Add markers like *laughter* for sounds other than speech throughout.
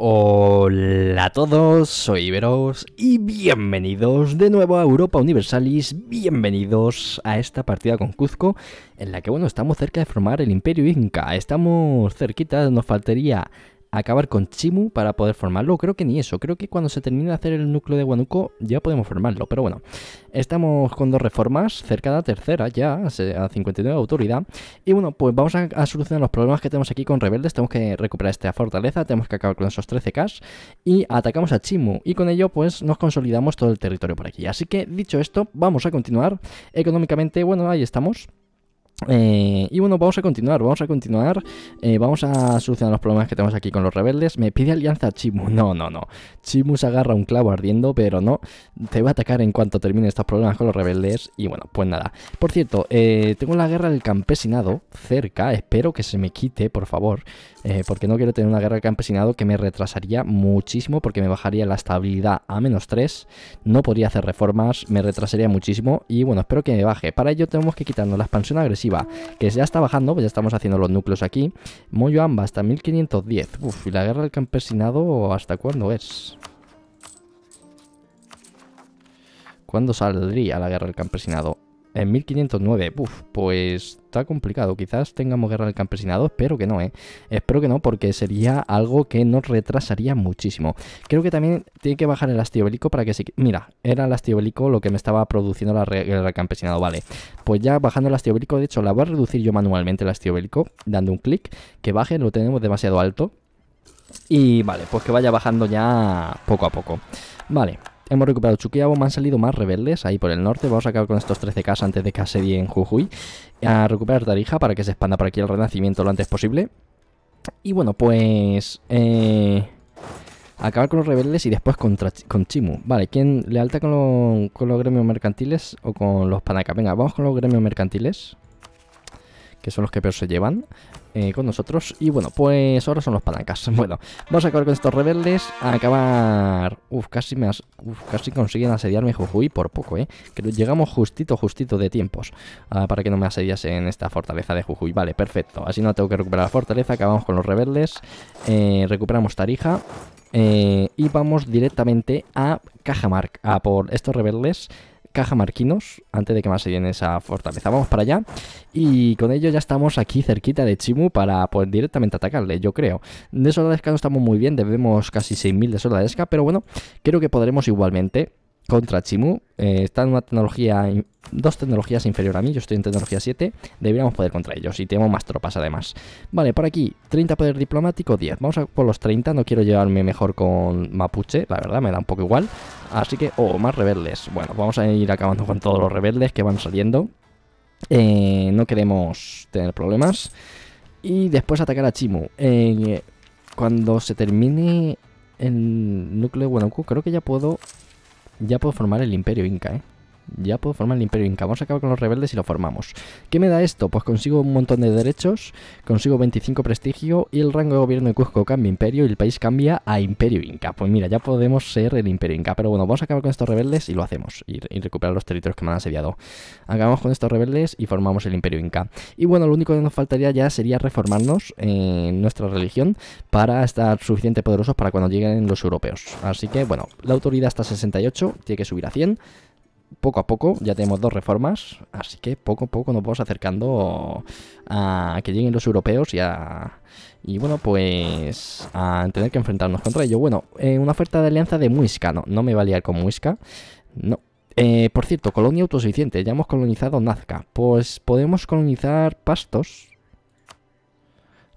Hola a todos, soy Iberos y bienvenidos de nuevo a Europa Universalis, bienvenidos a esta partida con Cuzco en la que bueno, estamos cerca de formar el Imperio Inca, estamos cerquita, nos faltaría acabar con Chimu para poder formarlo. Creo que ni eso. Creo que cuando se termine de hacer el núcleo de Guanuco ya podemos formarlo. Pero bueno, estamos con dos reformas, cerca de la tercera ya, a 59 de autoridad. Y bueno, pues vamos a, solucionar los problemas que tenemos aquí con rebeldes. Tenemos que recuperar esta fortaleza, tenemos que acabar con esos 13k y atacamos a Chimu. Y con ello, pues nos consolidamos todo el territorio por aquí. Así que dicho esto, vamos a continuar. Económicamente, bueno, ahí estamos. Eh, y bueno, vamos a continuar, vamos a continuar. Eh, vamos a solucionar los problemas que tenemos aquí con los rebeldes. Me pide alianza Chimu. *laughs* No, no, no. Chimu se agarra un clavo ardiendo, pero no. Te va a atacar en cuanto termine estos problemas con los rebeldes. Y bueno, pues nada. Por cierto, eh, tengo la guerra del campesinado cerca. Espero que se me quite, por favor. Eh, porque no quiero tener una guerra de campesinado que me retrasaría muchísimo porque me bajaría la estabilidad a menos 3, no podría hacer reformas, me retrasaría muchísimo y bueno, espero que me baje. Para ello tenemos que quitarnos la expansión agresiva, que ya está bajando, pues ya estamos haciendo los núcleos aquí. Moyoamba hasta 1510. Uf, y la guerra del campesinado hasta cuándo es? ¿Cuándo saldría la guerra del campesinado? En 1509, uff, pues está complicado. Quizás tengamos guerra del campesinado, espero que no, ¿eh? Espero que no, porque sería algo que nos retrasaría muchísimo. Creo que también tiene que bajar el hastío bélico para que se... Mira, era el hastío bélico lo que me estaba produciendo la guerra del campesinado, vale. Pues ya bajando el hastío bélico, de hecho, la voy a reducir yo manualmente el hastío bélico, dando un clic, que baje, lo tenemos demasiado alto. Y vale, pues que vaya bajando ya poco a poco. Vale. Hemos recuperado Chuquiabo, me han salido más rebeldes ahí por el norte. Vamos a acabar con estos 13K antes de que asedien Jujuy. A recuperar Tarija para que se expanda por aquí el renacimiento lo antes posible. Y bueno, pues... Eh, acabar con los rebeldes y después con Chimu. Vale, ¿quién le alta con los gremios mercantiles o con los panacas? Venga, vamos con los gremios mercantiles que son los que peor se llevan eh, con nosotros. Y bueno, pues ahora son los palancas. *laughs* Bueno, vamos a acabar con estos rebeldes, a acabar... Uf, casi, me casi consiguen asediarme Jujuy por poco, ¿eh? Que llegamos justito, justito de tiempos ah, para que no me asediasen esta fortaleza de Jujuy. Vale, perfecto. Así no tengo que recuperar la fortaleza, acabamos con los rebeldes, eh, recuperamos Tarija. Eh, y vamos directamente a Cajamarca, a por estos rebeldes caja marquinos antes de que más se llene esa fortaleza. Vamos para allá y con ello ya estamos aquí cerquita de Chimu para poder pues, directamente atacarle, yo creo. De soldadesca no estamos muy bien, debemos casi 6.000 de soldadesca, pero bueno, creo que podremos igualmente contra Chimu. Eh, está en una tecnología, dos tecnologías inferior a mí, yo estoy en tecnología 7. Deberíamos poder contra ellos y tenemos más tropas además. Vale, por aquí, 30 poder diplomático, 10. Vamos a por los 30, no quiero llevarme mejor con Mapuche, la verdad me da un poco igual. Así que, oh, más rebeldes. Bueno, vamos a ir acabando con todos los rebeldes que van saliendo. Eh, no queremos tener problemas. Y después atacar a Chimu. Eh, cuando se termine el núcleo de Wenoku, creo que ya puedo ya puedo formar el imperio inca, ¿eh? Ya puedo formar el Imperio Inca. Vamos a acabar con los rebeldes y lo formamos. ¿Qué me da esto? Pues consigo un montón de derechos, consigo 25 prestigio y el rango de gobierno de Cusco cambia Imperio y el país cambia a Imperio Inca. Pues mira, ya podemos ser el Imperio Inca. Pero bueno, vamos a acabar con estos rebeldes y lo hacemos. Y, recuperar los territorios que me han asediado. Acabamos con estos rebeldes y formamos el Imperio Inca. Y bueno, lo único que nos faltaría ya sería reformarnos en eh, nuestra religión para estar suficientemente poderosos para cuando lleguen los europeos. Así que bueno, la autoridad está a 68, tiene que subir a 100 poco a poco, ya tenemos dos reformas, así que poco a poco nos vamos acercando a que lleguen los europeos y Y bueno, pues a tener que enfrentarnos contra ellos. Bueno, eh, una oferta de alianza de Muisca, no, no me va a liar con Muisca, no. Eh, por cierto, colonia autosuficiente, ya hemos colonizado Nazca, pues podemos colonizar pastos.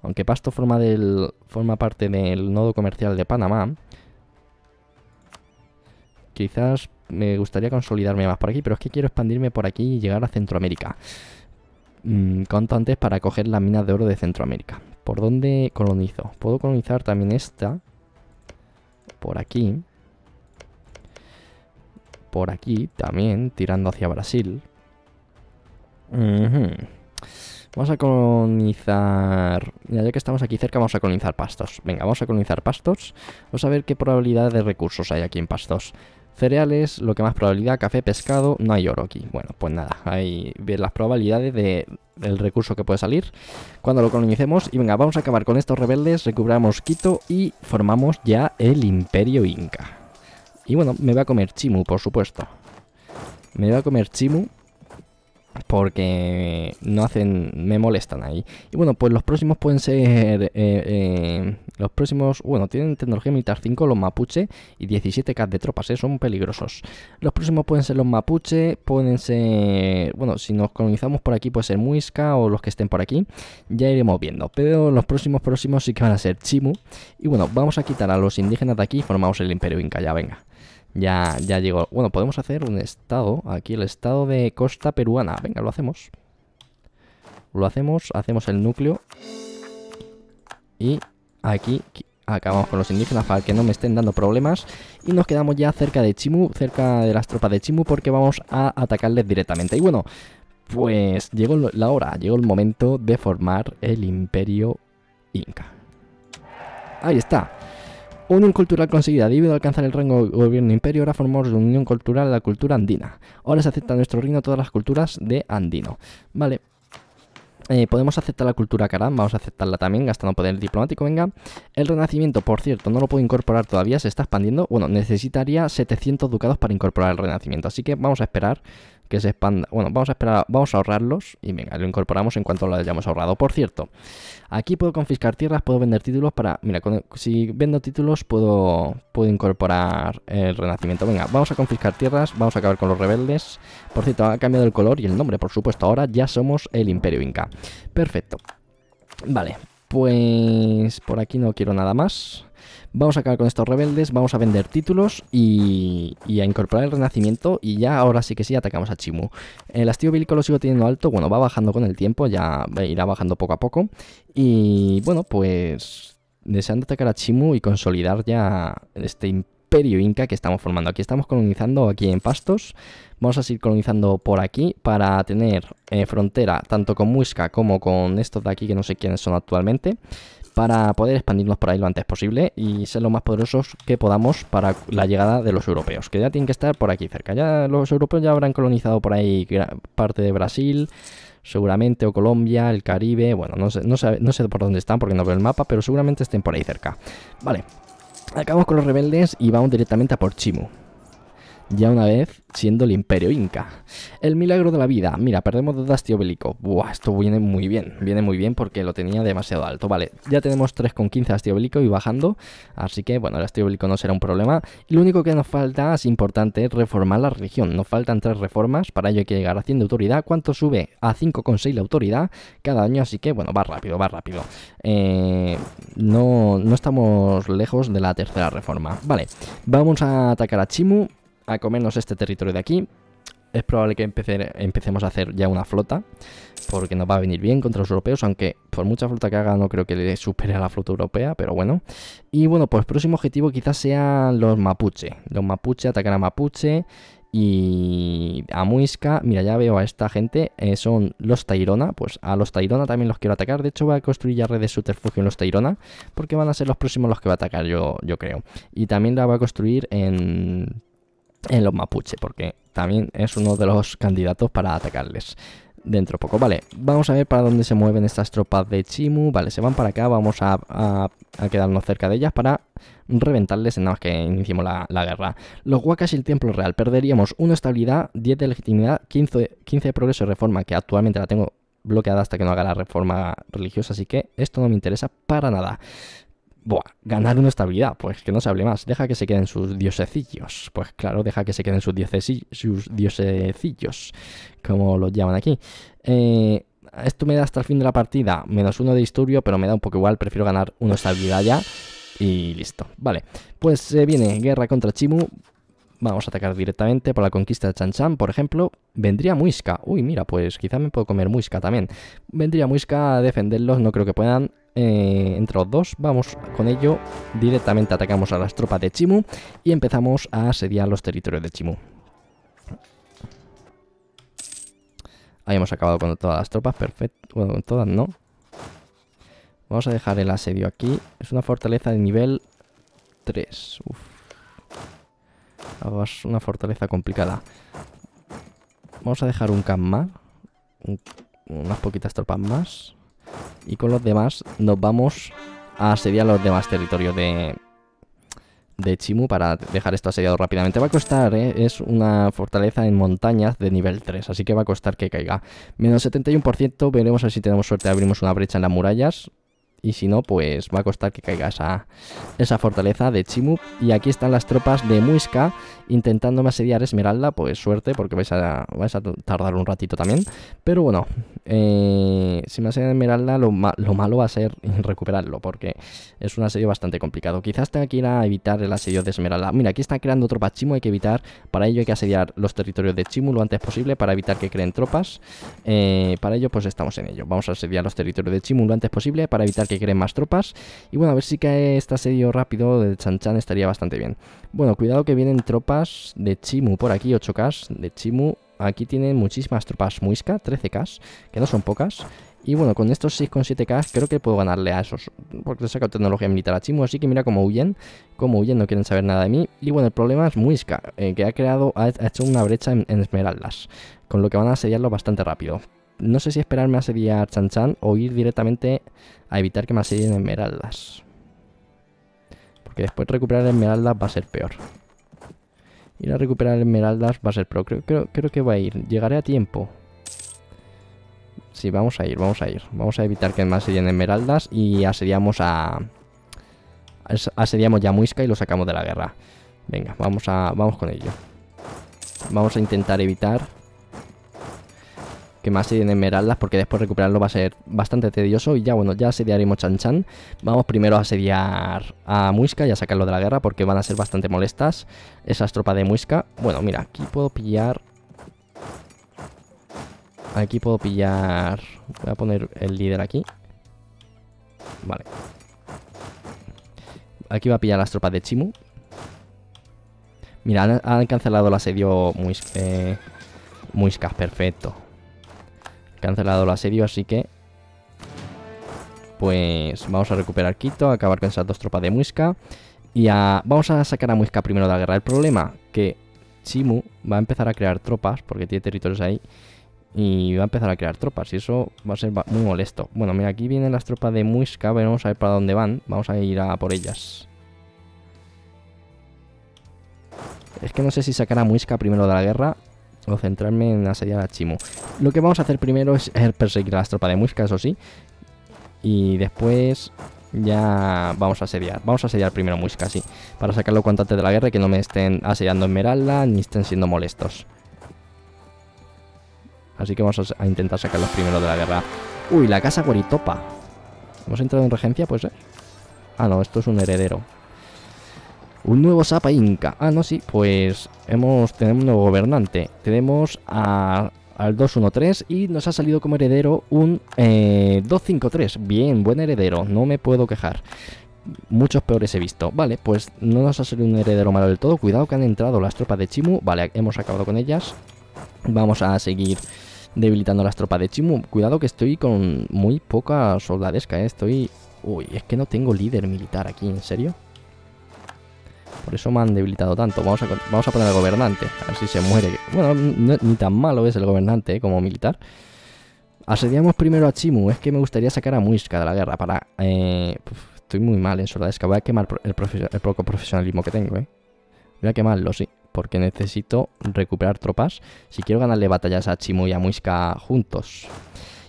Aunque pasto forma, del, forma parte del nodo comercial de Panamá. Quizás me gustaría consolidarme más por aquí, pero es que quiero expandirme por aquí y llegar a Centroamérica. Mm, cuanto antes para coger las minas de oro de Centroamérica. ¿Por dónde colonizo? Puedo colonizar también esta. Por aquí. Por aquí también, tirando hacia Brasil. Vamos a colonizar... Mira, ya que estamos aquí cerca, vamos a colonizar pastos. Venga, vamos a colonizar pastos. Vamos a ver qué probabilidad de recursos hay aquí en pastos. Cereales, lo que más probabilidad, café, pescado, no hay oro aquí. Bueno, pues nada, Hay ver las probabilidades de el recurso que puede salir cuando lo colonicemos. Y venga, vamos a acabar con estos rebeldes, recuperamos Quito y formamos ya el Imperio Inca. Y bueno, me va a comer Chimu, por supuesto. Me va a comer Chimu porque no hacen me molestan ahí y bueno pues los próximos pueden ser eh, eh, los próximos bueno tienen tecnología militar 5 los mapuche y 17k de tropas eh, son peligrosos los próximos pueden ser los mapuche pueden ser bueno si nos colonizamos por aquí puede ser muisca o los que estén por aquí ya iremos viendo pero los próximos próximos sí que van a ser chimu y bueno vamos a quitar a los indígenas de aquí y formamos el imperio inca ya venga ya, llegó. Bueno, podemos hacer un estado. Aquí el estado de costa peruana. Venga, lo hacemos. Lo hacemos, hacemos el núcleo. Y aquí acabamos con los indígenas para que no me estén dando problemas. Y nos quedamos ya cerca de Chimu, cerca de las tropas de Chimu, porque vamos a atacarles directamente. Y bueno, pues llegó la hora, llegó el momento de formar el imperio inca. Ahí está. Unión Cultural conseguida, debido a alcanzar el rango gobierno imperio, ahora formamos la Unión Cultural de la Cultura Andina. Ahora se acepta nuestro reino todas las culturas de Andino. Vale. Eh, podemos aceptar la cultura Karam, vamos a aceptarla también, gastando poder diplomático, venga. El Renacimiento, por cierto, no lo puedo incorporar todavía, se está expandiendo. Bueno, necesitaría 700 ducados para incorporar el Renacimiento, así que vamos a esperar que se expanda. Bueno, vamos a esperar, vamos a ahorrarlos y venga, lo incorporamos en cuanto lo hayamos ahorrado. Por cierto, aquí puedo confiscar tierras, puedo vender títulos para. Mira, si vendo títulos puedo, puedo incorporar el renacimiento. Venga, vamos a confiscar tierras, vamos a acabar con los rebeldes. Por cierto, ha cambiado el color y el nombre, por supuesto. Ahora ya somos el Imperio Inca. Perfecto. Vale, pues por aquí no quiero nada más vamos a acabar con estos rebeldes, vamos a vender títulos y, a incorporar el renacimiento y ya ahora sí que sí atacamos a Chimu. El hastío bélico lo sigo teniendo alto, bueno, va bajando con el tiempo, ya irá bajando poco a poco y bueno, pues deseando atacar a Chimu y consolidar ya este imperio inca que estamos formando. Aquí estamos colonizando aquí en Pastos, vamos a seguir colonizando por aquí para tener eh, frontera tanto con Muisca como con estos de aquí que no sé quiénes son actualmente para poder expandirnos por ahí lo antes posible y ser lo más poderosos que podamos para la llegada de los europeos, que ya tienen que estar por aquí cerca. Ya los europeos ya habrán colonizado por ahí parte de Brasil, seguramente, o Colombia, el Caribe, bueno, no sé, no sé, no sé por dónde están porque no veo el mapa, pero seguramente estén por ahí cerca. Vale, acabamos con los rebeldes y vamos directamente a por Chimu ya una vez siendo el imperio inca. El milagro de la vida. Mira, perdemos dos Astio bélico. Buah, esto viene muy bien. Viene muy bien porque lo tenía demasiado alto. Vale, ya tenemos 3,15 Astio bélico y bajando. Así que, bueno, el Astio bélico no será un problema. Y lo único que nos falta, es importante, es reformar la religión. Nos faltan tres reformas. Para ello hay que llegar a 100 de autoridad. ¿Cuánto sube? A 5,6 la autoridad cada año. Así que, bueno, va rápido, va rápido. Eh, no, no estamos lejos de la tercera reforma. Vale, vamos a atacar a Chimu a comernos este territorio de aquí. Es probable que empecemos a hacer ya una flota, porque nos va a venir bien contra los europeos, aunque por mucha flota que haga no creo que le supere a la flota europea, pero bueno. Y bueno, pues próximo objetivo quizás sean los mapuche. Los mapuche, atacar a mapuche y a Muisca, mira, ya veo a esta gente, eh, son los Tairona, pues a los Tairona también los quiero atacar, de hecho voy a construir ya redes de subterfugio en los Tairona, porque van a ser los próximos los que va a atacar yo, yo creo. Y también la voy a construir en en los mapuche, porque también es uno de los candidatos para atacarles dentro poco. Vale, vamos a ver para dónde se mueven estas tropas de Chimu. Vale, se van para acá, vamos a, quedarnos cerca de ellas para reventarles en nada más que iniciemos la, guerra. Los huacas y el templo real, perderíamos 1 estabilidad, 10 de legitimidad, 15, 15 de progreso y reforma, que actualmente la tengo bloqueada hasta que no haga la reforma religiosa, así que esto no me interesa para nada. Buah, ganar una estabilidad, pues que no se hable más. Deja que se queden sus diosecillos. Pues claro, deja que se queden sus, diosecillos, sus como los llaman aquí. Eh, esto me da hasta el fin de la partida, menos uno de disturbio, pero me da un poco igual. Prefiero ganar una estabilidad ya y listo. Vale, pues eh, viene guerra contra Chimu. Vamos a atacar directamente por la conquista de Chan Chan, por ejemplo. Vendría Muisca. Uy, mira, pues quizá me puedo comer Muisca también. Vendría Muisca a defenderlos, no creo que puedan. Eh, entre los dos. Vamos con ello, directamente atacamos a las tropas de Chimu y empezamos a asediar los territorios de Chimu. Ahí hemos acabado con todas las tropas, perfecto. Bueno, con todas no. Vamos a dejar el asedio aquí. Es una fortaleza de nivel 3. Uf. Es una fortaleza complicada. Vamos a dejar un camp más. unas poquitas tropas más. Y con los demás nos vamos a asediar los demás territorios de, de Chimu para dejar esto asediado rápidamente. Va a costar, eh, es una fortaleza en montañas de nivel 3, así que va a costar que caiga. Menos 71%, veremos a si tenemos suerte, abrimos una brecha en las murallas y si no, pues va a costar que caiga esa, esa fortaleza de Chimu. Y aquí están las tropas de Muisca intentando asediar Esmeralda, pues suerte, porque vais a, a tardar un ratito también. Pero bueno, eh, si me asedian Esmeralda, lo, malo va a ser *laughs* recuperarlo, porque es un asedio bastante complicado. Quizás tenga que ir a evitar el asedio de Esmeralda. Mira, aquí están creando tropas Chimu, hay que evitar, para ello hay que asediar los territorios de Chimu lo antes posible para evitar que creen tropas. Eh, para ello, pues estamos en ello. Vamos a asediar los territorios de Chimu lo antes posible para evitar que que creen más tropas. Y bueno, a ver si cae este asedio rápido de Chan Chan estaría bastante bien. Bueno, cuidado que vienen tropas de Chimu por aquí, 8K de Chimu. Aquí tienen muchísimas tropas muisca, 13K, que no son pocas. Y bueno, con estos 6,7k creo que puedo ganarle a esos. Porque sacado tecnología militar a Chimu, así que mira cómo huyen. como huyen, no quieren saber nada de mí. Y bueno, el problema es Muisca, eh, que ha creado, ha, hecho una brecha en Esmeraldas. Con lo que van a asediarlo bastante rápido no sé si esperarme a asediar Chan Chan o ir directamente a evitar que me asedien esmeraldas. Porque después recuperar esmeraldas va a ser peor. Ir a recuperar esmeraldas va a ser peor. Creo, creo, que va a ir. Llegaré a tiempo. Sí, vamos a ir, vamos a ir. Vamos a evitar que me asedien esmeraldas y asediamos a... Asediamos Yamuisca y lo sacamos de la guerra. Venga, vamos, a, vamos con ello. Vamos a intentar evitar que más en esmeraldas porque después recuperarlo va a ser bastante tedioso y ya bueno, ya asediaremos Chan Chan. Vamos primero a asediar a Muisca y a sacarlo de la guerra porque van a ser bastante molestas esas tropas de Muisca. Bueno, mira, aquí puedo pillar... Aquí puedo pillar... Voy a poner el líder aquí. Vale. Aquí va a pillar las tropas de Chimu. Mira, han, cancelado el asedio eh, Muisca, perfecto. Cancelado el asedio, así que... Pues vamos a recuperar Quito, acabar con esas dos tropas de Muisca. Y a... vamos a sacar a Muisca primero de la guerra. El problema que Chimu va a empezar a crear tropas, porque tiene territorios ahí, y va a empezar a crear tropas, y eso va a ser muy molesto. Bueno, mira, aquí vienen las tropas de Muisca, vamos a ver para dónde van, vamos a ir a por ellas. Es que no sé si sacar a Muisca primero de la guerra o centrarme en asediar a Chimu. Lo que vamos a hacer primero es perseguir a las tropas de Muisca, eso sí. Y después ya vamos a asediar. Vamos a asediar primero Muisca, sí. Para sacarlo cuanto antes de la guerra y que no me estén asediando Esmeralda ni estén siendo molestos. Así que vamos a intentar sacarlos primero de la guerra. Uy, la casa Guaritopa. ¿Hemos entrado en regencia? Pues eh. Ah, no, esto es un heredero. Un nuevo Sapa Inca. Ah, no, sí, pues hemos, tenemos un nuevo gobernante. Tenemos al 213 y nos ha salido como heredero un 253. Eh, Bien, buen heredero, no me puedo quejar. Muchos peores he visto. Vale, pues no nos ha salido un heredero malo del todo. Cuidado que han entrado las tropas de Chimu. Vale, hemos acabado con ellas. Vamos a seguir debilitando las tropas de Chimu. Cuidado que estoy con muy poca soldadesca, eh. Estoy... Uy, es que no tengo líder militar aquí, ¿en serio? Por eso me han debilitado tanto. Vamos a, vamos a poner al gobernante. A ver si se muere. Bueno, ni tan malo es el gobernante eh, como militar. Asediamos primero a Chimu. Es que me gustaría sacar a Muisca de la guerra para... Eh, estoy muy mal en Soldadesca. Voy a quemar el, poco profesionalismo que tengo, ¿eh? Voy a quemarlo, sí. Porque necesito recuperar tropas si quiero ganarle batallas a Chimu y a Muisca juntos.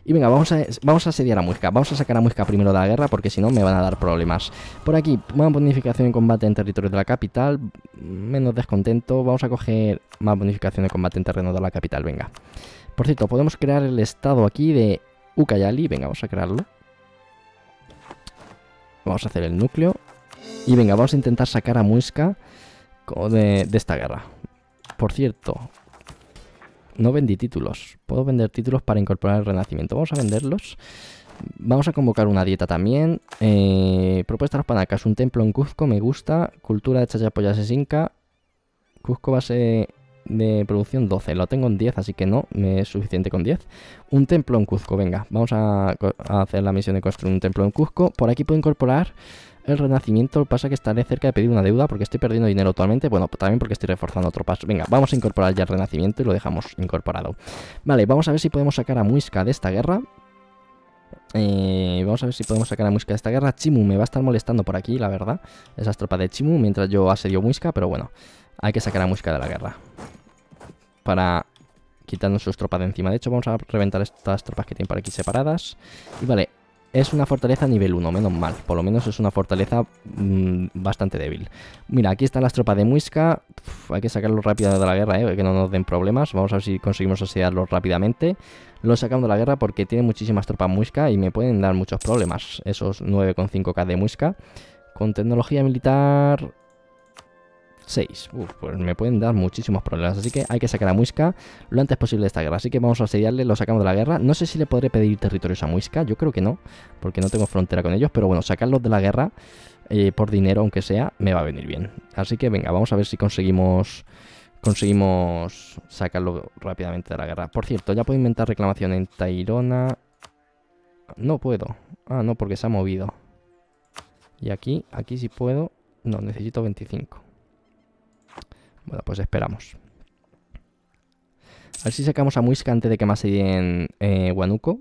Y venga, vamos a, vamos a asediar a Muisca. Vamos a sacar a Muisca primero de la guerra porque si no me van a dar problemas. Por aquí, más bonificación en combate en territorio de la capital. Menos descontento. Vamos a coger más bonificación de combate en terreno de la capital. Venga. Por cierto, podemos crear el estado aquí de Ucayali. Venga, vamos a crearlo. Vamos a hacer el núcleo. Y venga, vamos a intentar sacar a Muisca de esta guerra. Por cierto, no vendí títulos. Puedo vender títulos para incorporar el renacimiento. Vamos a venderlos. Vamos a convocar una dieta también. Eh, propuestas panacas. Un templo en Cuzco, me gusta. Cultura de Chachapoyas es Inca. Cuzco base de producción 12. Lo tengo en 10, así que no, me es suficiente con 10. Un templo en Cuzco, venga. Vamos a, a hacer la misión de construir un templo en Cuzco. Por aquí puedo incorporar el renacimiento pasa que estaré cerca de pedir una deuda porque estoy perdiendo dinero actualmente. Bueno, pues también porque estoy reforzando otro paso. Venga, vamos a incorporar ya el renacimiento y lo dejamos incorporado. Vale, vamos a ver si podemos sacar a Muisca de esta guerra. Eh, vamos a ver si podemos sacar a Muisca de esta guerra. Chimu me va a estar molestando por aquí, la verdad. Esas tropas de Chimu mientras yo asedio Muisca, pero bueno. Hay que sacar a Muisca de la guerra. Para quitarnos sus tropas de encima. De hecho, vamos a reventar estas tropas que tienen por aquí separadas. Y vale, es una fortaleza nivel 1, menos mal. Por lo menos es una fortaleza mm, bastante débil. Mira, aquí están las tropas de Muisca. hay que sacarlo rápido de la guerra, eh, que no nos den problemas. Vamos a ver si conseguimos asediarlo rápidamente. Lo sacamos de la guerra porque tiene muchísimas tropas Muisca y me pueden dar muchos problemas. Esos 9,5k de Muisca. Con tecnología militar 6. Uf, pues me pueden dar muchísimos problemas. Así que hay que sacar a Muisca lo antes posible de esta guerra. Así que vamos a asediarle, lo sacamos de la guerra. No sé si le podré pedir territorios a Muisca. Yo creo que no, porque no tengo frontera con ellos. Pero bueno, sacarlos de la guerra, eh, por dinero aunque sea, me va a venir bien. Así que venga, vamos a ver si conseguimos... Conseguimos sacarlo rápidamente de la guerra. Por cierto, ya puedo inventar reclamación en Tairona. No puedo. Ah, no, porque se ha movido. Y aquí, aquí sí puedo. No, necesito 25. Bueno, pues esperamos. A ver si sacamos a Muisca antes de que más se en Guanuco. Eh, Huanuco.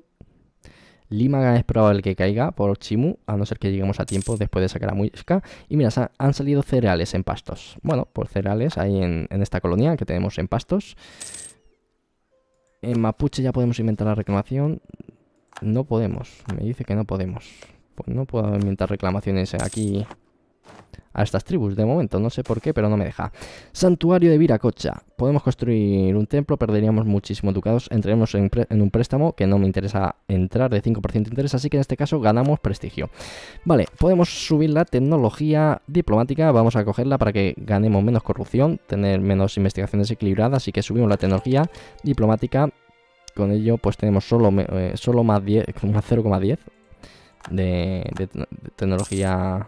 Lima es probable que caiga por Chimu, a no ser que lleguemos a tiempo después de sacar a Muisca. Y mira, han salido cereales en pastos. Bueno, por cereales ahí en, en esta colonia que tenemos en pastos. En Mapuche ya podemos inventar la reclamación. No podemos. Me dice que no podemos. Pues no puedo inventar reclamaciones aquí a estas tribus de momento, no sé por qué, pero no me deja. Santuario de Viracocha. Podemos construir un templo, perderíamos muchísimos ducados, entraremos en, un préstamo que no me interesa entrar de 5% de interés, así que en este caso ganamos prestigio. Vale, podemos subir la tecnología diplomática, vamos a cogerla para que ganemos menos corrupción, tener menos investigaciones equilibradas, así que subimos la tecnología diplomática. Con ello pues tenemos solo, eh, solo más 10, 0,10 de, de tecnología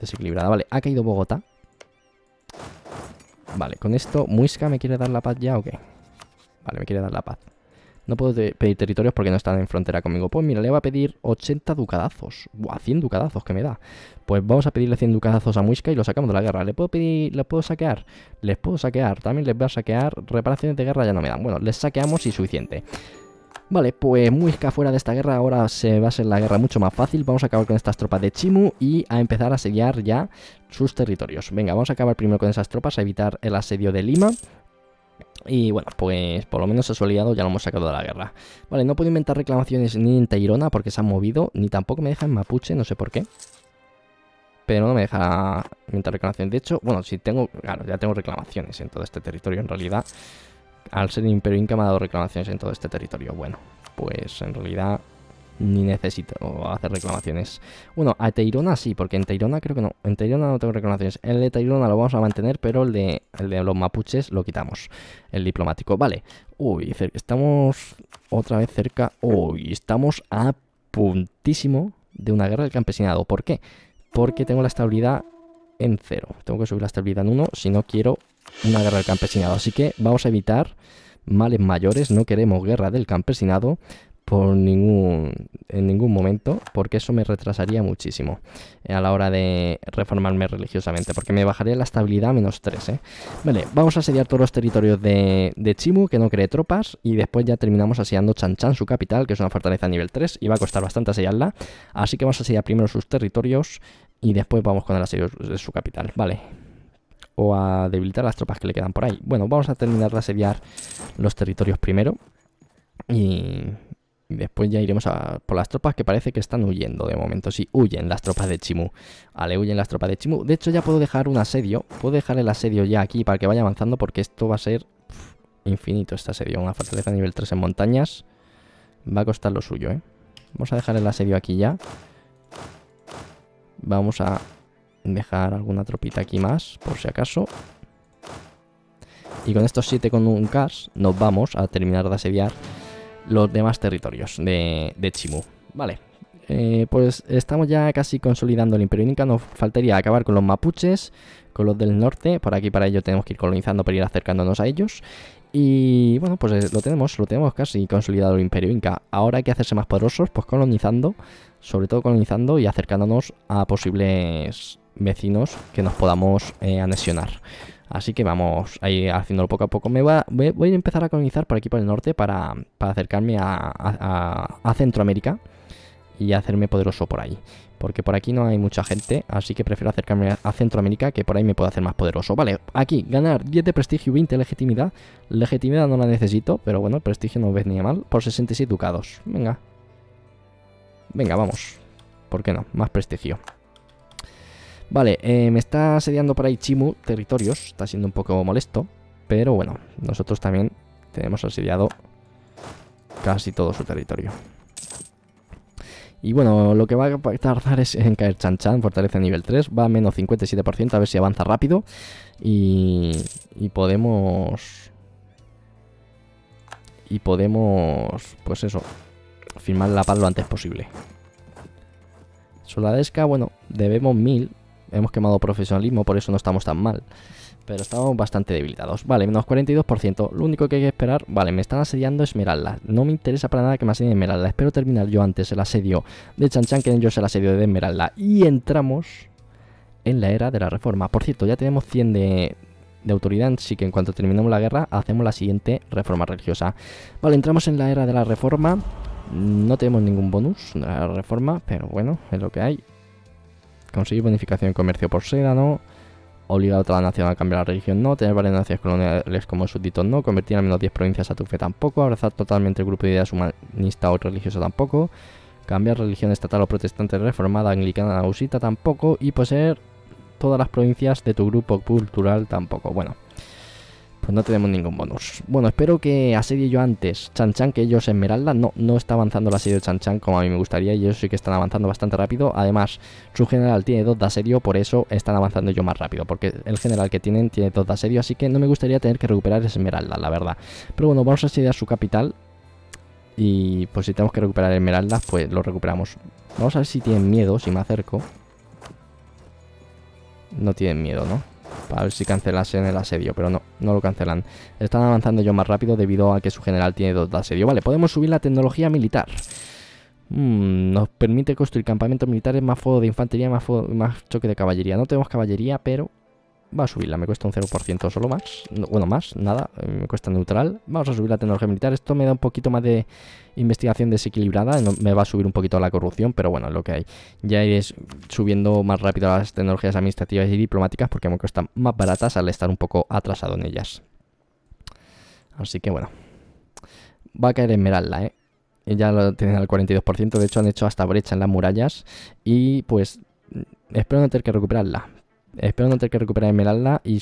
Desequilibrada, vale. Ha caído Bogotá. Vale, con esto, Muisca me quiere dar la paz ya o qué? Vale, me quiere dar la paz. No puedo pedir territorios porque no están en frontera conmigo. Pues mira, le va a pedir 80 ducadazos. Buah, 100 ducadazos que me da. Pues vamos a pedirle 100 ducadazos a Muisca y lo sacamos de la guerra. ¿Le puedo pedir, le puedo saquear? Les puedo saquear. También les voy a saquear. Reparaciones de guerra ya no me dan. Bueno, les saqueamos y suficiente. Vale, pues Muisca fuera de esta guerra, ahora se va a ser la guerra mucho más fácil. Vamos a acabar con estas tropas de Chimu y a empezar a asediar ya sus territorios. Venga, vamos a acabar primero con esas tropas, a evitar el asedio de Lima. Y bueno, pues por lo menos eso su aliado ya lo hemos sacado de la guerra. Vale, no puedo inventar reclamaciones ni en Tairona porque se han movido, ni tampoco me deja en Mapuche, no sé por qué. Pero no me deja inventar reclamaciones. De hecho, bueno, si tengo, claro, ya tengo reclamaciones en todo este territorio en realidad al ser Imperio Inca me ha dado reclamaciones en todo este territorio. Bueno, pues en realidad ni necesito hacer reclamaciones. Bueno, a Teirona sí, porque en Teirona creo que no. En Teirona no tengo reclamaciones. El de Teirona lo vamos a mantener, pero el de, el de los mapuches lo quitamos. El diplomático. Vale. Uy, estamos otra vez cerca. Uy, estamos a puntísimo de una guerra del campesinado. ¿Por qué? Porque tengo la estabilidad en cero. Tengo que subir la estabilidad en uno si no quiero una guerra del campesinado. Así que vamos a evitar males mayores, no queremos guerra del campesinado por ningún, en ningún momento, porque eso me retrasaría muchísimo eh, a la hora de reformarme religiosamente, porque me bajaría la estabilidad a menos 3. Eh. Vale, vamos a asediar todos los territorios de, Chimu, que no cree tropas, y después ya terminamos asediando Chanchan, su capital, que es una fortaleza nivel 3, y va a costar bastante asediarla, así que vamos a asediar primero sus territorios y después vamos con el asedio de su capital. Vale o a debilitar las tropas que le quedan por ahí. Bueno, vamos a terminar de asediar los territorios primero y, después ya iremos por las tropas que parece que están huyendo de momento. Sí, huyen las tropas de Chimú Vale, huyen las tropas de Chimú De hecho, ya puedo dejar un asedio. Puedo dejar el asedio ya aquí para que vaya avanzando porque esto va a ser infinito este asedio. Una fortaleza nivel 3 en montañas. Va a costar lo suyo, ¿eh? Vamos a dejar el asedio aquí ya. Vamos a dejar alguna tropita aquí más, por si acaso. Y con estos 7 con un cash nos vamos a terminar de asediar los demás territorios de, de Chimu. Vale, eh, pues estamos ya casi consolidando el Imperio Inca. Nos faltaría acabar con los mapuches, con los del norte. Por aquí para ello tenemos que ir colonizando para ir acercándonos a ellos. Y bueno, pues eh, lo tenemos, lo tenemos casi consolidado el Imperio Inca. Ahora hay que hacerse más poderosos, pues colonizando, sobre todo colonizando y acercándonos a posibles vecinos que nos podamos eh, anexionar. Así que vamos a ir haciéndolo poco a poco. Me voy a, empezar a colonizar por aquí por el norte para, acercarme a, Centroamérica y hacerme poderoso por ahí. Porque por aquí no hay mucha gente, así que prefiero acercarme a Centroamérica, que por ahí me puedo hacer más poderoso. Vale, aquí, ganar 10 de prestigio y 20 de legitimidad. Legitimidad no la necesito, pero bueno, prestigio no ni mal. Por 66 ducados. Venga. Venga, vamos. ¿Por qué no? Más prestigio. Vale, eh, me está asediando por ahí Chimu territorios. Está siendo un poco molesto. Pero bueno, nosotros también tenemos asediado casi todo su territorio. Y bueno, lo que va a tardar es en caer Chan Chan, fortaleza nivel 3, va a menos 57%, a ver si avanza rápido. Y, y podemos... Y podemos, pues eso, firmar la paz lo antes posible. Soladesca, bueno, debemos 1000, hemos quemado profesionalismo, por eso no estamos tan mal. Pero estamos bastante debilitados. Vale, menos 42%. Lo único que hay que esperar... Vale, me están asediando Esmeralda. No me interesa para nada que me asedien Esmeralda. Espero terminar yo antes el asedio de Chanchan que yo el asedio de Esmeralda. Y entramos en la era de la reforma. Por cierto, ya tenemos 100 de, de autoridad, así que en cuanto terminemos la guerra hacemos la siguiente reforma religiosa. Vale, entramos en la era de la reforma, no tenemos ningún bonus de la reforma, pero bueno, es lo que hay conseguir bonificación y comercio por seda, no. Obligar a otra nación a cambiar la religión, no. Tener varias naciones coloniales como súbditos, no. Convertir al menos 10 provincias a tu fe, tampoco. Abrazar totalmente el grupo de ideas humanista o religioso, tampoco. Cambiar religión estatal o protestante reformada, anglicana, nausita, tampoco. Y poseer todas las provincias de tu grupo cultural, tampoco. Bueno pues no tenemos ningún bonus. Bueno, espero que asedie yo antes Chan Chan, que ellos Esmeralda no, no está avanzando el asedio de Chan Chan como a mí me gustaría y ellos sí que están avanzando bastante rápido. Además, su general tiene dos de asedio, por eso están avanzando yo más rápido, porque el general que tienen tiene dos de asedio, así que no me gustaría tener que recuperar Esmeralda, la verdad. Pero bueno, vamos a asediar su capital y pues si tenemos que recuperar Esmeralda, pues lo recuperamos. Vamos a ver si tienen miedo, si me acerco. No tienen miedo, ¿no? para ver si cancelasen el asedio, pero no, no lo cancelan. Están avanzando yo más rápido debido a que su general tiene dos de asedio. Vale, podemos subir la tecnología militar. Hmm, nos permite construir campamentos militares, más fuego de infantería, más, más choque de caballería. No tenemos caballería, pero Va a subirla, me cuesta un 0% solo más. bueno, más, nada, eh, me cuesta neutral. Vamos a subir la tecnología militar. Esto me da un poquito más de investigación desequilibrada. me va a subir un poquito la corrupción, pero bueno, lo que hay. Ya iré subiendo más rápido las tecnologías administrativas y diplomáticas porque me cuestan más baratas al estar un poco atrasado en ellas. Así que bueno. Va a caer Esmeralda, ¿eh? Ya lo tienen al 42%. De hecho, han hecho hasta brecha en las murallas. Y pues espero no tener que recuperarla Espero no tener que recuperar Esmeralda y,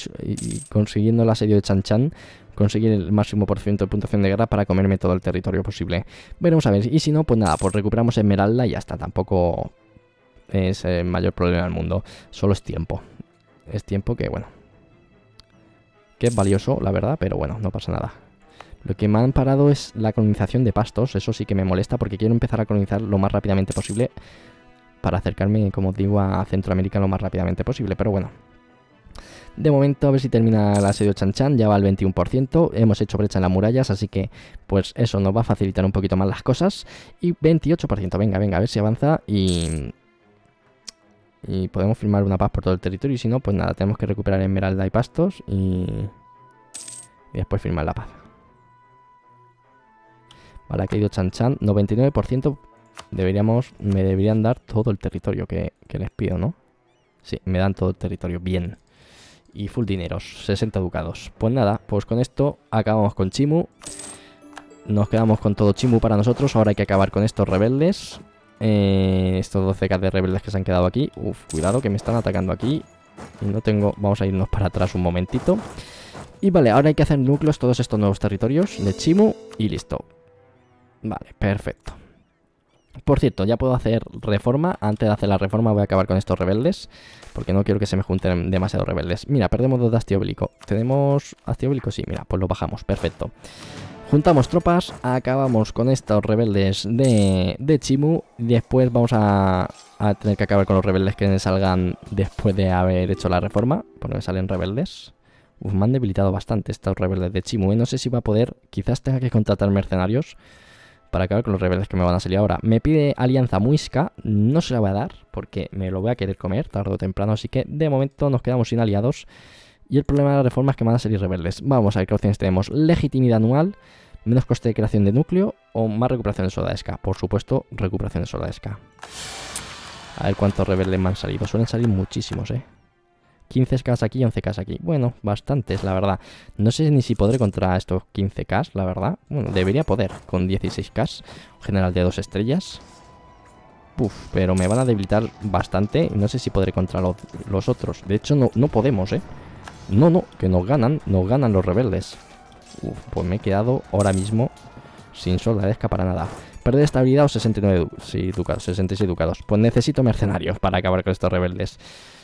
consiguiendo el asedio de Chan Chan, conseguir el máximo por ciento de puntuación de guerra para comerme todo el territorio posible. Veremos a ver, y si no, pues nada, pues recuperamos Esmeralda y ya está, tampoco es el mayor problema del mundo, solo es tiempo. Es tiempo que, bueno, que es valioso, la verdad, pero bueno, no pasa nada. Lo que me han parado es la colonización de pastos, eso sí que me molesta porque quiero empezar a colonizar lo más rápidamente posible para acercarme, como os digo, a Centroamérica lo más rápidamente posible. Pero bueno, de momento, a ver si termina la asedio Chan Chan, ya va al 21%. Hemos hecho brecha en las murallas, así que pues eso nos va a facilitar un poquito más las cosas. Y 28%, venga, venga, a ver si avanza y... Y podemos firmar una paz por todo el territorio y si no, pues nada, tenemos que recuperar Esmeralda y Pastos y... Y después firmar la paz. Vale, ha caído Chan Chan, 99% Deberíamos, me deberían dar todo el territorio que, les pido, ¿no? Sí, me dan todo el territorio, bien. Y full dineros, 60 ducados. Pues nada, pues con esto acabamos con Chimu. Nos quedamos con todo Chimu para nosotros. Ahora hay que acabar con estos rebeldes. Eh, estos 12k de rebeldes que se han quedado aquí. Uf, cuidado que me están atacando aquí. No tengo... Vamos a irnos para atrás un momentito. Y vale, ahora hay que hacer núcleos todos estos nuevos territorios de Chimu y listo. Vale, perfecto. Por cierto, ya puedo hacer reforma. Antes de hacer la reforma voy a acabar con estos rebeldes. Porque no quiero que se me junten demasiados rebeldes. Mira, perdemos dos de ¿Tenemos astiobelico? Sí, mira, pues lo bajamos. Perfecto. Juntamos tropas, acabamos con estos rebeldes de, de Chimu. Después vamos a, tener que acabar con los rebeldes que salgan después de haber hecho la reforma. Porque salen rebeldes. Uf, me han debilitado bastante estos rebeldes de Chimu. ¿eh? No sé si va a poder, quizás tenga que contratar mercenarios para acabar con los rebeldes que me van a salir ahora. Me pide alianza muisca, no se la voy a dar porque me lo voy a querer comer tarde o temprano, así que de momento nos quedamos sin aliados. Y el problema de la reformas es que van a salir rebeldes. Vamos a ver qué opciones tenemos. Legitimidad anual, menos coste de creación de núcleo o más recuperación de soldadesca. Por supuesto, recuperación de soldadesca. A ver cuántos rebeldes me han salido. Suelen salir muchísimos, eh. 15k aquí y 11k aquí. Bueno, bastantes, la verdad. No sé ni si podré contra estos 15k, la verdad. Bueno, debería poder con 16k. General de 2 estrellas. Uf, pero me van a debilitar bastante. No sé si podré contra los, otros. De hecho, no, podemos, ¿eh? No, no, que nos ganan, nos ganan los rebeldes. Uf, pues me he quedado ahora mismo sin soldadesca para nada. Perder estabilidad o 69 educados, ducados, 66 ducados. Pues necesito mercenarios para acabar con estos rebeldes.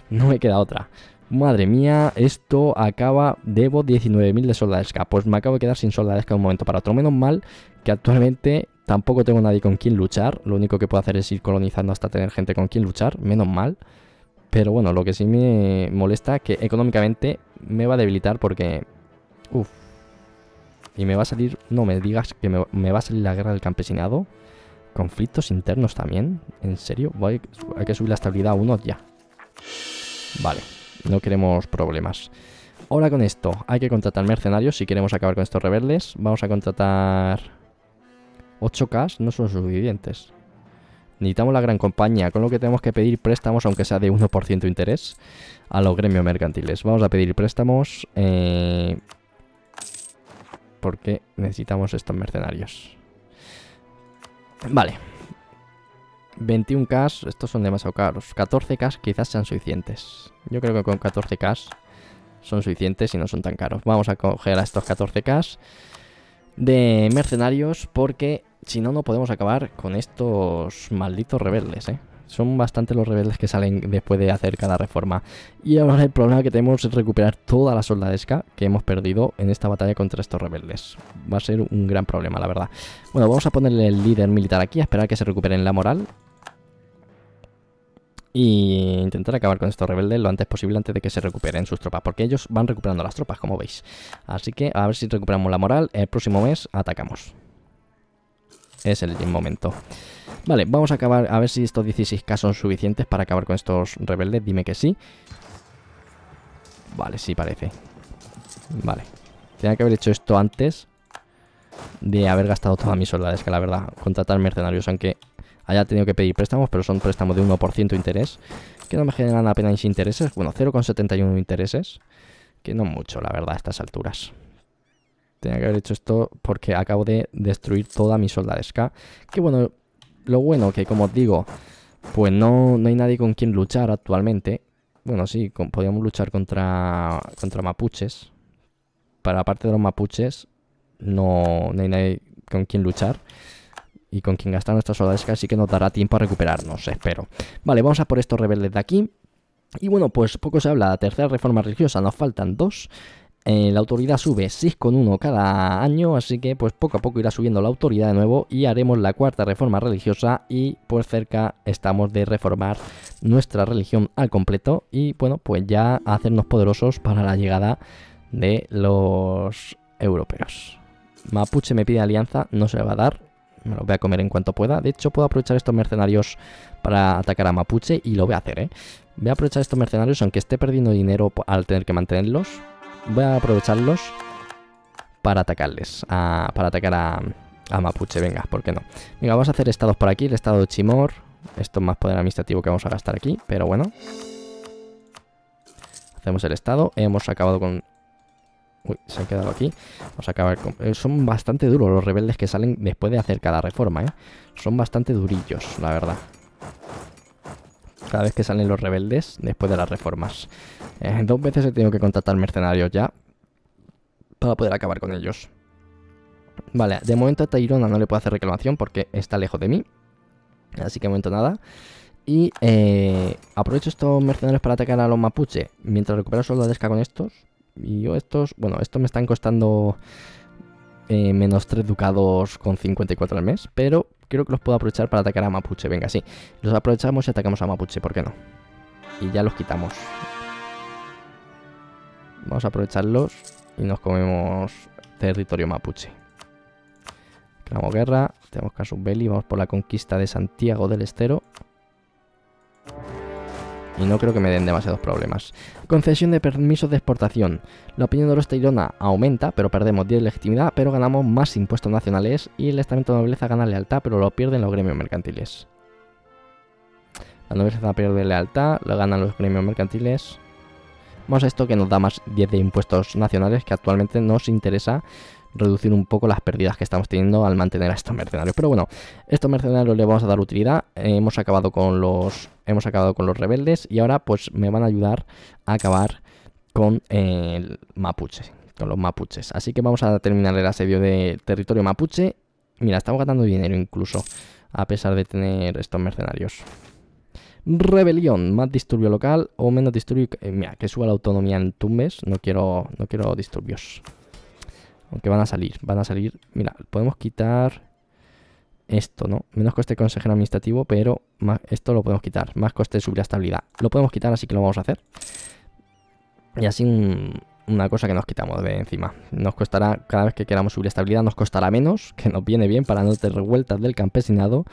No me queda otra. Madre mía, esto acaba, debo 19.000 de soldadesca. Pues me acabo de quedar sin soldadesca de un momento para otro. Menos mal que actualmente tampoco tengo nadie con quien luchar. Lo único que puedo hacer es ir colonizando hasta tener gente con quien luchar. Menos mal. Pero bueno, lo que sí me molesta que económicamente me va a debilitar porque... Uf. Y me va a salir... No me digas que me, va a salir la guerra del campesinado. Conflictos internos también. ¿En serio? Voy, hay que subir la estabilidad a uno ya. Vale no queremos problemas. Ahora con esto, hay que contratar mercenarios si queremos acabar con estos rebeldes. Vamos a contratar 8K, no son suficientes. Necesitamos la gran compañía, con lo que tenemos que pedir préstamos, aunque sea de 1% interés, a los gremios mercantiles. Vamos a pedir préstamos eh, porque necesitamos estos mercenarios. Vale, 21k, estos son demasiado caros. 14k quizás sean suficientes. Yo creo que con 14k son suficientes y no son tan caros. Vamos a coger a estos 14k de mercenarios porque si no, no podemos acabar con estos malditos rebeldes, ¿eh? Son bastante los rebeldes que salen después de hacer cada reforma. Y ahora el problema que tenemos es recuperar toda la soldadesca que hemos perdido en esta batalla contra estos rebeldes. Va a ser un gran problema, la verdad. Bueno, vamos a ponerle el líder militar aquí, a esperar que se recuperen la moral y intentar acabar con estos rebeldes lo antes posible antes de que se recuperen sus tropas, porque ellos van recuperando las tropas, como veis. Así que a ver si recuperamos la moral, el próximo mes atacamos. Es el momento. Vale, vamos a acabar, a ver si estos 16k son suficientes para acabar con estos rebeldes, dime que sí. Vale, sí parece. Vale. Tenía que haber hecho esto antes de haber gastado todas mis soldades, que la verdad, contratar mercenarios, aunque haya tenido que pedir préstamos, pero son préstamos de 1% interés, que no me generan apenas intereses, bueno, 0,71 intereses, que no mucho, la verdad, a estas alturas. Tenía que haber hecho esto porque acabo de destruir toda mi soldadesca, que bueno, lo bueno que como os digo, pues no, hay nadie con quien luchar actualmente. Bueno, sí, podríamos podíamos luchar contra, contra mapuches. Para la parte de los mapuches, no, no hay nadie con quien luchar. Y con quien gastar nuestras horas Así que nos dará tiempo a recuperarnos, espero. Vale, vamos a por estos rebeldes de aquí. Y bueno, pues poco se habla la tercera reforma religiosa, nos faltan dos. Eh, la autoridad sube 6,1 cada año, así que pues poco a poco irá subiendo la autoridad de nuevo y haremos la cuarta reforma religiosa y pues cerca estamos de reformar nuestra religión al completo y bueno, pues ya hacernos poderosos para la llegada de los europeos. Mapuche me pide alianza, no se le va a dar me los voy a comer en cuanto pueda. De hecho, puedo aprovechar estos mercenarios para atacar a Mapuche y lo voy a hacer, ¿eh? Voy a aprovechar estos mercenarios, aunque esté perdiendo dinero al tener que mantenerlos. Voy a aprovecharlos para atacarles, para atacar a, a Mapuche, venga, ¿por qué no? Venga, vamos a hacer estados por aquí, el estado de Chimor. Esto es más poder administrativo que vamos a gastar aquí, pero bueno. Hacemos el estado, hemos acabado con Uy, se han quedado aquí. Vamos a acabar con... Eh, son bastante duros los rebeldes que salen después de hacer cada reforma, ¿eh? Son bastante durillos, la verdad. Cada vez que salen los rebeldes después de las reformas. Eh, dos veces he tenido que contratar mercenarios ya para poder acabar con ellos. Vale, de momento a Tairona no le puedo hacer reclamación porque está lejos de mí. Así que de momento nada. Y eh, aprovecho estos mercenarios para atacar a los mapuche. Mientras recupero soldadesca con estos, y yo estos, bueno, estos me están costando eh, menos 3 ducados con 54 al mes, pero creo que los puedo aprovechar para atacar a Mapuche. Venga, sí, los aprovechamos y atacamos a Mapuche, ¿por qué no? Y ya los quitamos. Vamos a aprovecharlos y nos comemos territorio Mapuche. Clamo guerra, tenemos y vamos por la conquista de Santiago del Estero y no creo que me den demasiados problemas. Concesión de permisos de exportación. La opinión de los Teirona aumenta, pero perdemos 10 legitimidad, pero ganamos más impuestos nacionales y el estamento de nobleza gana lealtad, pero lo pierden los gremios mercantiles. La nobleza pierde lealtad, lo ganan los gremios mercantiles. Vamos a esto que nos da más 10 de impuestos nacionales que actualmente nos interesa reducir un poco las pérdidas que estamos teniendo al mantener a estos mercenarios. Pero bueno, estos mercenarios le vamos a dar utilidad. Hemos acabado con los, hemos acabado con los rebeldes y ahora pues me van a ayudar a acabar con el mapuche, con los mapuches. Así que vamos a terminar el asedio de territorio mapuche. Mira, estamos ganando dinero incluso, a pesar de tener estos mercenarios. Rebelión, más disturbio local o menos disturbio... Eh, mira, que suba la autonomía en Tumbes, no quiero, no quiero disturbios. Aunque van a salir, van a salir. Mira, podemos quitar esto, ¿no? Menos coste consejero administrativo, pero esto lo podemos quitar. Más coste de subir estabilidad. Lo podemos quitar, así que lo vamos a hacer. Y así una cosa que nos quitamos de encima. Nos costará, cada vez que queramos subir estabilidad, nos costará menos, que nos viene bien para no tener revueltas del campesinado.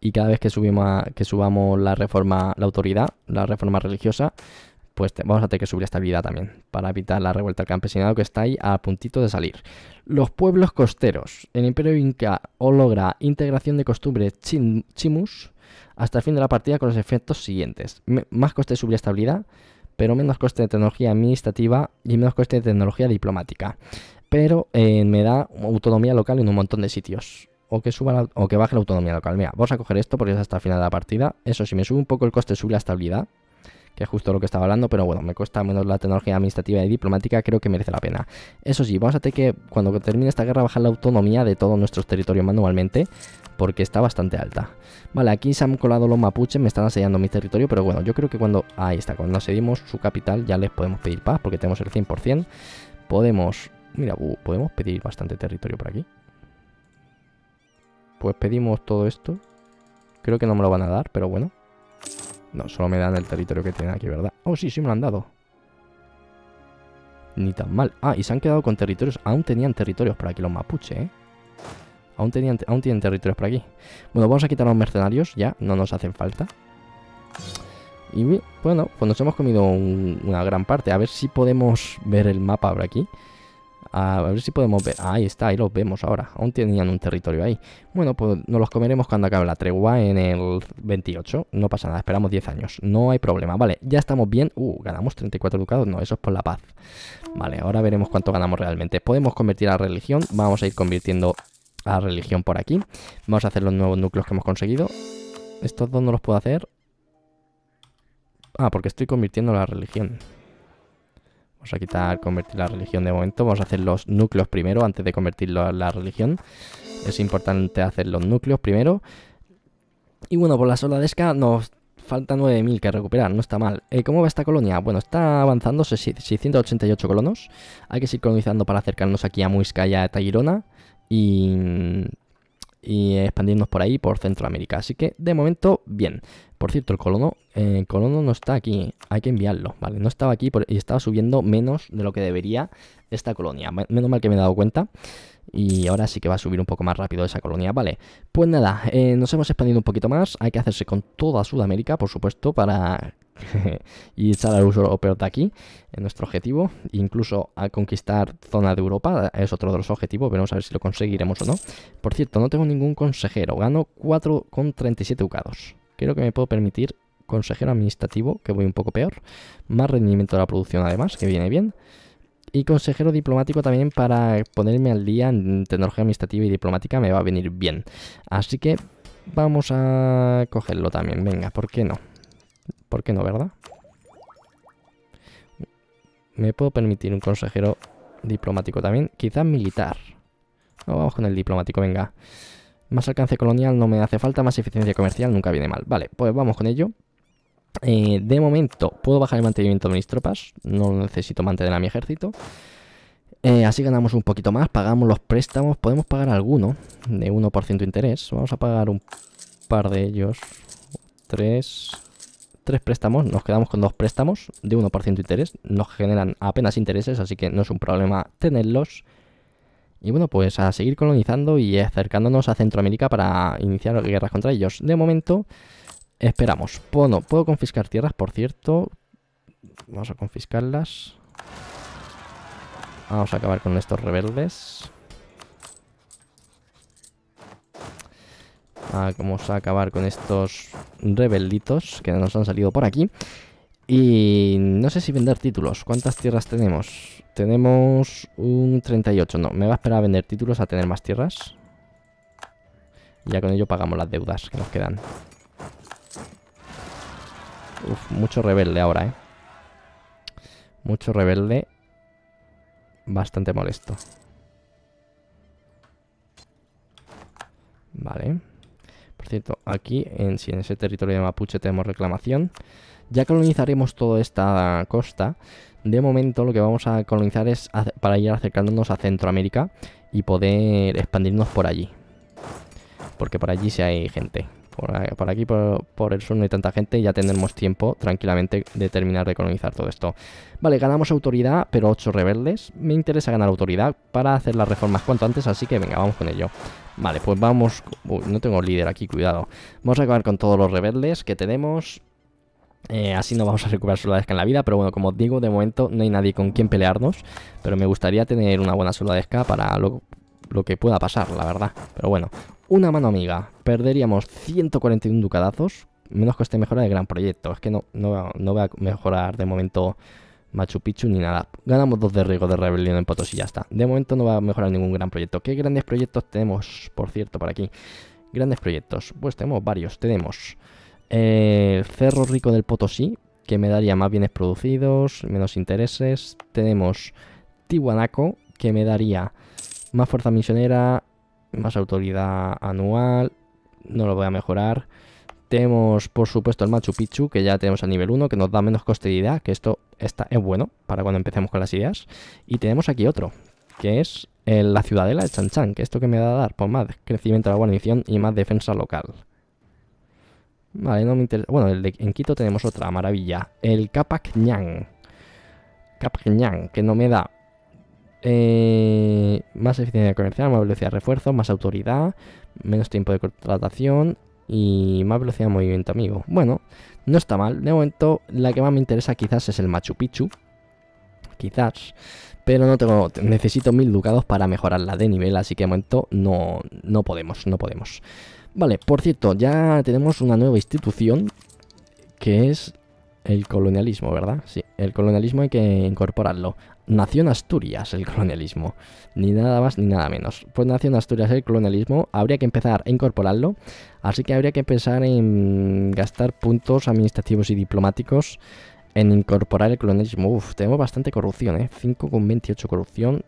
Y cada vez que, subimos que subamos la reforma, la autoridad, la reforma religiosa, pues vamos a tener que subir estabilidad también para evitar la revuelta al campesinado que está ahí a puntito de salir. Los pueblos costeros. El Imperio Inca o logra integración de costumbres chimus hasta el fin de la partida con los efectos siguientes. más coste de subir estabilidad. pero menos coste de tecnología administrativa y menos coste de tecnología diplomática. Pero eh, me da autonomía local en un montón de sitios o que suba o que baje la autonomía local. Mira, vamos a coger esto porque es hasta el final de la partida. Eso si me sube un poco el coste de subir la estabilidad, que es justo lo que estaba hablando, pero bueno, me cuesta menos la tecnología administrativa y diplomática, creo que merece la pena. Eso sí, vamos a tener que, cuando termine esta guerra, bajar la autonomía de todos nuestros territorios manualmente, porque está bastante alta. Vale, aquí se han colado los mapuches, me están asediando mi territorio, pero bueno, yo creo que cuando... Ahí está, cuando asedimos su capital ya les podemos pedir paz, porque tenemos el 100%. Podemos... Mira, uh, podemos pedir bastante territorio por aquí. Pues pedimos todo esto. Creo que no me lo van a dar, pero bueno. No, solo me dan el territorio que tienen aquí, ¿verdad? Oh, sí, sí me lo han dado. Ni tan mal. Ah, y se han quedado con territorios. Aún tenían territorios por aquí los mapuche, ¿eh? Aún, tenían, aún tienen territorios por aquí. Bueno, vamos a quitar a los mercenarios ya. No nos hacen falta. Y bueno, pues nos hemos comido una gran parte. A ver si podemos ver el mapa por aquí. A ver si podemos ver. Ahí está, ahí los vemos ahora. Aún tenían un territorio ahí. Bueno, pues nos los comeremos cuando acabe la tregua en el 28. No pasa nada, esperamos 10 años. No hay problema. Vale, ya estamos bien. Uh, ganamos 34 ducados. No, eso es por la paz. Vale, ahora veremos cuánto ganamos realmente. Podemos convertir a religión. Vamos a ir convirtiendo a religión por aquí. Vamos a hacer los nuevos núcleos que hemos conseguido. Estos dos no los puedo hacer. Ah, porque estoy convirtiendo a la religión. Vamos a quitar convertir la religión de momento. Vamos a hacer los núcleos primero antes de convertirlo a la religión. Es importante hacer los núcleos primero. Y bueno, por la sola desca nos falta 9.000 que recuperar, no está mal. Eh, ¿Cómo va esta colonia? Bueno, está avanzando 688 colonos. Hay que seguir colonizando para acercarnos aquí a Muisca y a Tayrona Y y expandirnos por ahí, por Centroamérica. Así que de momento, bien. Por cierto, el colono, eh, el colono no está aquí, hay que enviarlo, ¿vale? No estaba aquí y estaba subiendo menos de lo que debería esta colonia. Menos mal que me he dado cuenta. Y ahora sí que va a subir un poco más rápido esa colonia, ¿vale? Pues nada, eh, nos hemos expandido un poquito más. Hay que hacerse con toda Sudamérica, por supuesto, para *laughs* y echar al uso peor de aquí, en nuestro objetivo, incluso a conquistar zona de Europa, es otro de los objetivos, veremos a ver si lo conseguiremos o no. Por cierto, no tengo ningún consejero, gano 4,37 ducados. Creo que me puedo permitir consejero administrativo, que voy un poco peor, más rendimiento de la producción además, que viene bien. Y consejero diplomático también para ponerme al día en tecnología administrativa y diplomática me va a venir bien. Así que vamos a cogerlo también, venga, ¿por qué no? ¿Por qué no, verdad? Me puedo permitir un consejero diplomático también. Quizás militar. vamos con el diplomático, venga. Más alcance colonial no me hace falta, más eficiencia comercial nunca viene mal. Vale, pues vamos con ello. Eh, de momento, puedo bajar el mantenimiento de mis tropas. No necesito mantener a mi ejército. Eh, así ganamos un poquito más, pagamos los préstamos. Podemos pagar alguno de 1% interés. Vamos a pagar un par de ellos. Tres tres préstamos, nos quedamos con dos préstamos de 1% de interés, nos generan apenas intereses, así que no es un problema tenerlos. Y bueno, pues a seguir colonizando y acercándonos a Centroamérica para iniciar guerras contra ellos. De momento, esperamos. Puedo, puedo confiscar tierras, por cierto. Vamos a confiscarlas. Vamos a acabar con estos rebeldes. Ah, vamos a acabar con estos rebelditos que nos han salido por aquí. Y no sé si vender títulos. ¿Cuántas tierras tenemos? Tenemos un 38. No, me va a esperar a vender títulos a tener más tierras. Ya con ello pagamos las deudas que nos quedan. Uf, mucho rebelde ahora, ¿eh? Mucho rebelde. Bastante molesto. Vale. Por cierto, aquí, en, si en ese territorio de Mapuche tenemos reclamación, ya colonizaremos toda esta costa. De momento lo que vamos a colonizar es para ir acercándonos a Centroamérica y poder expandirnos por allí. Porque por allí sí hay gente por, aquí, por, el sur no hay tanta gente, y ya tendremos tiempo tranquilamente de terminar de colonizar todo esto. Vale, ganamos autoridad, pero 8 rebeldes. Me interesa ganar autoridad para hacer las reformas cuanto antes, así que venga, vamos con ello. Vale, pues vamos... no tengo líder aquí, cuidado. Vamos a acabar con todos los rebeldes que tenemos. Eh, así no vamos a recuperar soldadesca en la vida, pero bueno, como os digo, de momento no hay nadie con quien pelearnos. Pero me gustaría tener una buena soldadesca para lo que pueda pasar, la verdad. Pero bueno, una mano amiga. Perderíamos 141 ducadazos. Menos que esté mejora el gran proyecto. Es que no, no, no a mejorar de momento Machu Picchu ni nada. Ganamos dos de riesgo de rebelión en Potosí y ya está. De momento no va a mejorar ningún gran proyecto. ¿Qué grandes proyectos tenemos, por cierto, por aquí? Grandes proyectos. Pues tenemos varios. Tenemos el eh, Cerro Rico del Potosí, que me daría más bienes producidos, menos intereses. Tenemos Tiwanaco, que me daría más fuerza misionera, más autoridad anual, no lo voy a mejorar. Tenemos, por supuesto, el Machu Picchu, que ya tenemos a nivel 1, que nos da menos costeridad, que esto está, es bueno para cuando empecemos con las ideas. Y tenemos aquí otro, que es eh, la Ciudadela de Chan, que esto que me da a dar, pues más crecimiento de la guarnición y más defensa local. Vale, no me interesa. Bueno, en Quito tenemos otra maravilla, el Capac Ñang. Capac Ñang, que no me da eh, más eficiencia comercial, más velocidad de refuerzo, más autoridad, menos tiempo de contratación y más velocidad de movimiento amigo. Bueno, no está mal. De momento, la que más me interesa quizás es el Machu Picchu. Quizás. Pero no tengo. Necesito mil ducados para mejorarla de nivel. Así que de momento no, no podemos. No podemos. Vale, por cierto, ya tenemos una nueva institución. Que es el colonialismo, ¿verdad? Sí, el colonialismo hay que incorporarlo nació en Asturias el colonialismo, ni nada más ni nada menos. Pues nació en Asturias el colonialismo, habría que empezar a incorporarlo, así que habría que pensar en gastar puntos administrativos y diplomáticos en incorporar el colonialismo. Uf, tenemos bastante corrupción, ¿eh? 5,28 corrupción,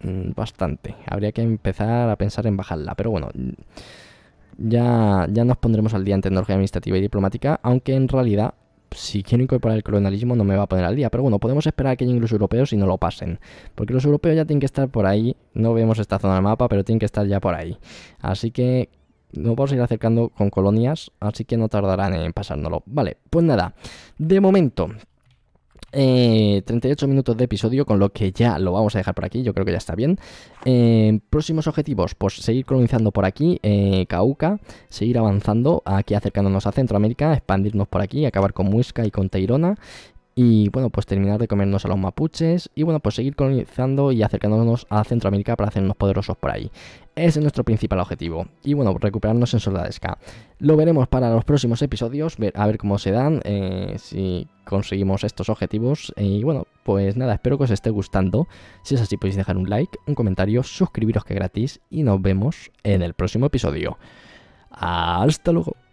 mm, bastante. Habría que empezar a pensar en bajarla, pero bueno... Ya, ya nos pondremos al día en tecnología administrativa y diplomática, aunque en realidad si quiero incorporar el colonialismo no me va a poner al día. Pero bueno, podemos esperar a que lleguen los europeos y no lo pasen. Porque los europeos ya tienen que estar por ahí. No vemos esta zona del mapa, pero tienen que estar ya por ahí. Así que no vamos a ir acercando con colonias. Así que no tardarán en pasárnoslo. Vale, pues nada. De momento, 38 eh, minutos de episodio, con lo que ya lo vamos a dejar por aquí, yo creo que ya está bien. Eh, próximos objetivos, pues seguir colonizando por aquí, eh, Cauca, seguir avanzando, aquí acercándonos a Centroamérica, expandirnos por aquí, acabar con Muisca y con Teirona, y bueno, pues terminar de comernos a los mapuches y bueno, pues seguir colonizando y acercándonos a Centroamérica para hacernos poderosos por ahí. Ese es nuestro principal objetivo. Y bueno, recuperarnos en Soldadesca. Lo veremos para los próximos episodios, a ver cómo se dan, eh, si conseguimos estos objetivos. Y bueno, pues nada, espero que os esté gustando. Si es así, podéis dejar un like, un comentario, suscribiros que es gratis y nos vemos en el próximo episodio. Hasta luego.